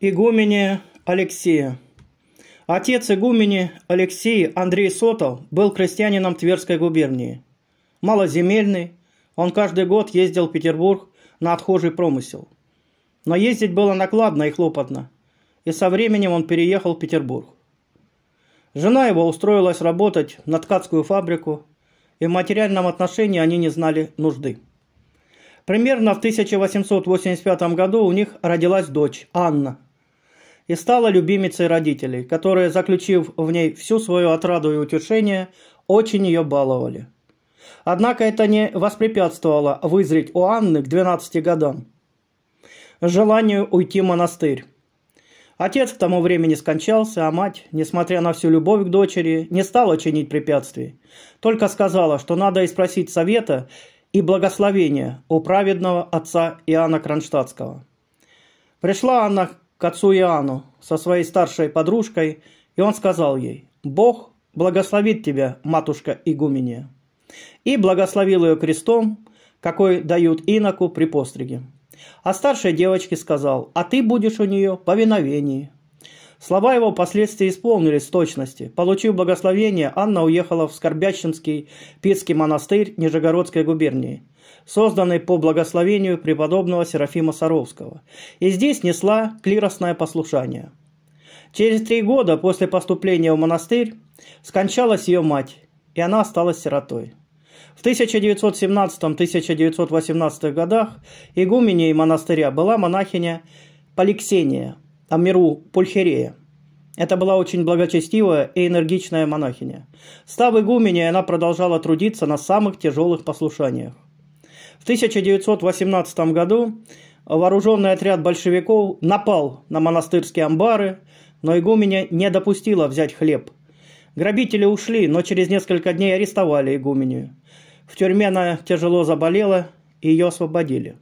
игумене Алексея. Отец игумени Алексей Андрей Сотов был крестьянином Тверской губернии. Малоземельный, он каждый год ездил в Петербург на отхожий промысел. Но ездить было накладно и хлопотно, и со временем он переехал в Петербург. Жена его устроилась работать на ткацкую фабрику, и в материальном отношении они не знали нужды. Примерно в 1885 году у них родилась дочь Анна – и стала любимицей родителей, которые, заключив в ней всю свою отраду и утешение, очень ее баловали. Однако это не воспрепятствовало вызреть у Анны к 12 годам. Желанию уйти в монастырь. Отец к тому времени скончался, а мать, несмотря на всю любовь к дочери, не стала чинить препятствий. Только сказала, что надо и спросить совета и благословения у праведного отца Иоанна Кронштадтского. Пришла Анна к отцу Иоанну со своей старшей подружкой, и он сказал ей, «Бог благословит тебя, матушка игуменья». И благословил ее крестом, какой дают иноку при постриге. А старшей девочке сказал, «А ты будешь у нее повиновении». Слова его впоследствии исполнились с точности. Получив благословение, Анна уехала в Скорбящинский Питский монастырь Нижегородской губернии – созданной по благословению преподобного Серафима Саровского, и здесь несла клиросное послушание. Через три года после поступления в монастырь скончалась ее мать, и она осталась сиротой. В 1917-1918 годах игуменей монастыря была монахиня Поликсения Амиру Пульхерея. Это была очень благочестивая и энергичная монахиня. Став игуменей, она продолжала трудиться на самых тяжелых послушаниях. 1918 году вооруженный отряд большевиков напал на монастырские амбары, но игуменя не допустила взять хлеб. Грабители ушли, но через несколько дней арестовали игуменю. В тюрьме она тяжело заболела, и ее освободили.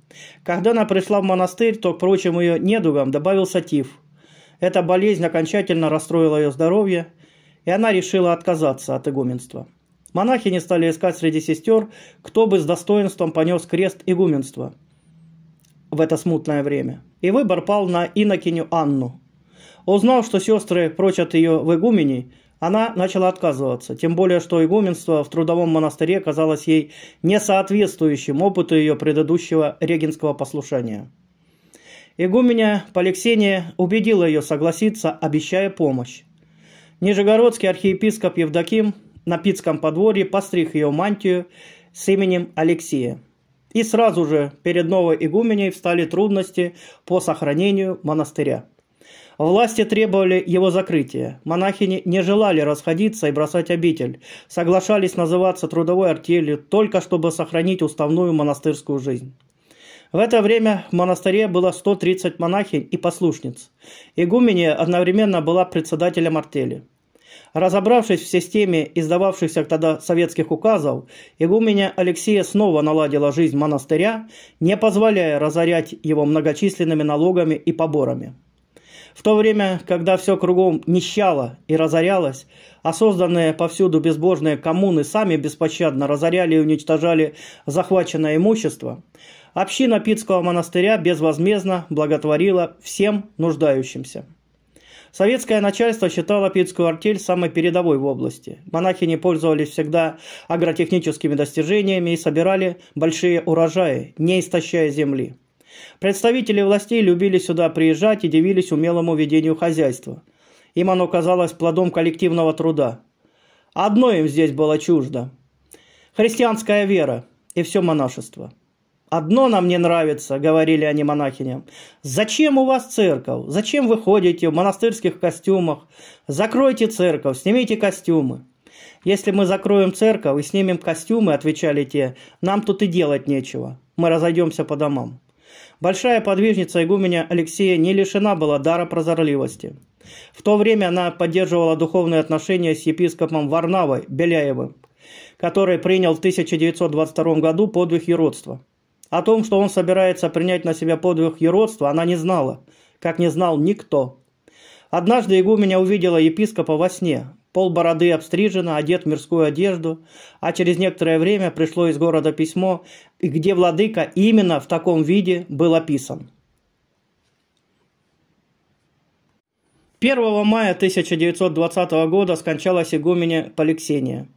Когда она пришла в монастырь, то к ее недугам добавился тиф. Эта болезнь окончательно расстроила ее здоровье, и она решила отказаться от игуменства. Монахи не стали искать среди сестер, кто бы с достоинством понес крест игуменства в это смутное время. И выбор пал на инокиню Анну. Узнав, что сестры прочат ее в игумени, она начала отказываться, тем более, что игуменство в трудовом монастыре казалось ей несоответствующим опыту ее предыдущего регенского послушания. Игуменя Поликсения убедила ее согласиться, обещая помощь. Нижегородский архиепископ Евдоким на Пицком подворье постриг ее мантию с именем Алексея. И сразу же перед новой игуменей встали трудности по сохранению монастыря. Власти требовали его закрытия. Монахини не желали расходиться и бросать обитель. Соглашались называться трудовой артелью, только чтобы сохранить уставную монастырскую жизнь. В это время в монастыре было 130 монахинь и послушниц. Игуменья одновременно была председателем артели. Разобравшись в системе издававшихся тогда советских указов, игуменя Алексея снова наладила жизнь монастыря, не позволяя разорять его многочисленными налогами и поборами. В то время, когда все кругом нищало и разорялось, а созданные повсюду безбожные коммуны сами беспощадно разоряли и уничтожали захваченное имущество, община Питского монастыря безвозмездно благотворила всем нуждающимся. Советское начальство считало Питскую артель самой передовой в области. Монахи не пользовались всегда агротехническими достижениями и собирали большие урожаи, не истощая земли. Представители властей любили сюда приезжать и дивились умелому ведению хозяйства. Им оно казалось плодом коллективного труда. Одно им здесь было чуждо – христианская вера и все монашество – «Одно нам не нравится», — говорили они монахиням. «Зачем у вас церковь? Зачем вы ходите в монастырских костюмах? Закройте церковь, снимите костюмы». «Если мы закроем церковь и снимем костюмы», — отвечали те, — «нам тут и делать нечего. Мы разойдемся по домам». Большая подвижница игуменя Алексея не лишена была дара прозорливости. В то время она поддерживала духовные отношения с епископом Варнавой Беляевым, который принял в 1922 году подвиг родства. О том, что он собирается принять на себя подвиг еродства, она не знала, как не знал никто. Однажды игуменя увидела епископа во сне. Пол бороды обстрижена, одет в мирскую одежду, а через некоторое время пришло из города письмо, где владыка именно в таком виде был описан. 1 мая 1920 года скончалась игуменя Поликсения.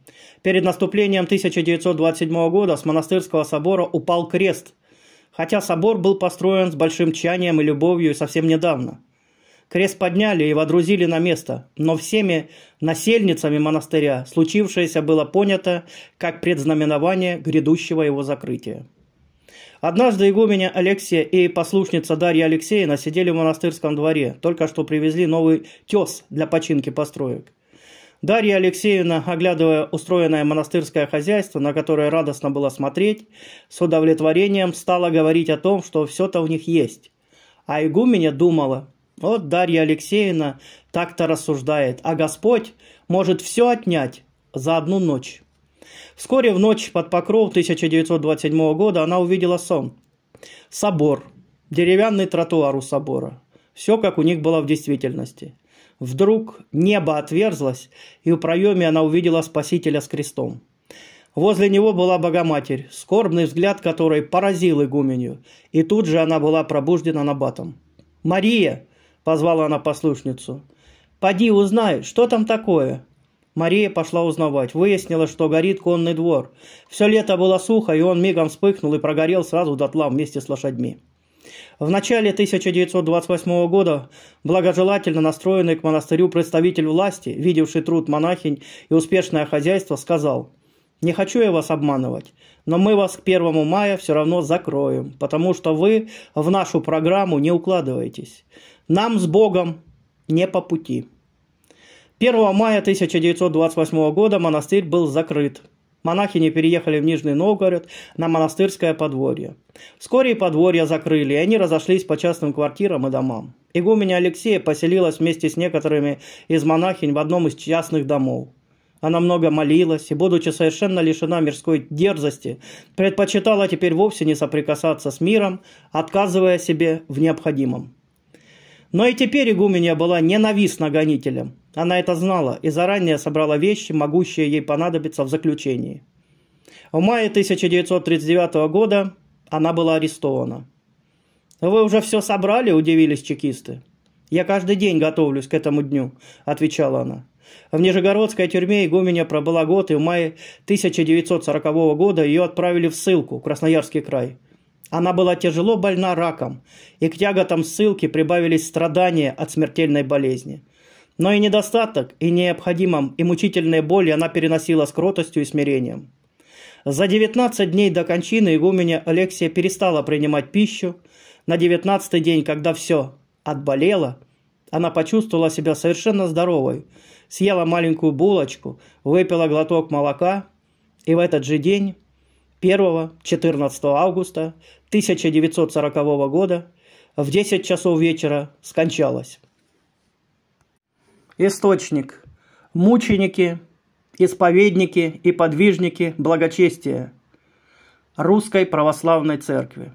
Перед наступлением 1927 года с монастырского собора упал крест, хотя собор был построен с большим тщанием и любовью совсем недавно. Крест подняли и водрузили на место, но всеми насельницами монастыря случившееся было понято как предзнаменование грядущего его закрытия. Однажды игуменя Алексия и послушница Дарья Алексеевна сидели в монастырском дворе. Только что привезли новый тес для починки построек. Дарья Алексеевна, оглядывая устроенное монастырское хозяйство, на которое радостно было смотреть, с удовлетворением стала говорить о том, что все-то у них есть. А игуменя думала, вот Дарья Алексеевна так-то рассуждает, а Господь может все отнять за одну ночь. Вскоре в ночь под покров 1927 года она увидела сон. Собор, деревянный тротуар у собора. Все, как у них было в действительности. Вдруг небо отверзлось, и в проеме она увидела Спасителя с крестом. Возле него была Богоматерь, скорбный взгляд которой поразил игуменью, и тут же она была пробуждена набатом. «Мария!» – позвала она послушницу. «Поди, узнай, что там такое?» Мария пошла узнавать. Выяснилось, что горит конный двор. Все лето было сухо, и он мигом вспыхнул и прогорел сразу дотла вместе с лошадьми. В начале 1928 года благожелательно настроенный к монастырю представитель власти, видевший труд монахинь и успешное хозяйство, сказал «Не хочу я вас обманывать, но мы вас к 1 мая все равно закроем, потому что вы в нашу программу не укладываетесь. Нам с Богом не по пути». 1 мая 1928 года монастырь был закрыт. Монахини переехали в Нижний Новгород на монастырское подворье. Вскоре и подворье закрыли, и они разошлись по частным квартирам и домам. Игуменя Алексея поселилась вместе с некоторыми из монахинь в одном из частных домов. Она много молилась и, будучи совершенно лишена мирской дерзости, предпочитала теперь вовсе не соприкасаться с миром, отказывая себе в необходимом. Но и теперь игуменья была ненавистна гонителям. Она это знала и заранее собрала вещи, могущие ей понадобиться в заключении. В мае 1939 года она была арестована. «Вы уже все собрали?» – удивились чекисты. «Я каждый день готовлюсь к этому дню», – отвечала она. В Нижегородской тюрьме игуменя пробыла год, и в мае 1940 года ее отправили в ссылку, в Красноярский край. Она была тяжело больна раком, и к тяготам ссылки прибавились страдания от смертельной болезни – но и недостаток, и необходимом, и мучительные боли она переносила с кротостью и смирением. За 19 дней до кончины игуменя Алексия перестала принимать пищу. На 19 день, когда все отболело, она почувствовала себя совершенно здоровой. Съела маленькую булочку, выпила глоток молока, и в этот же день, 1-14 августа 1940 года, в 10 часов вечера скончалась. Источник. Мученики, исповедники и подвижники благочестия Русской Православной Церкви.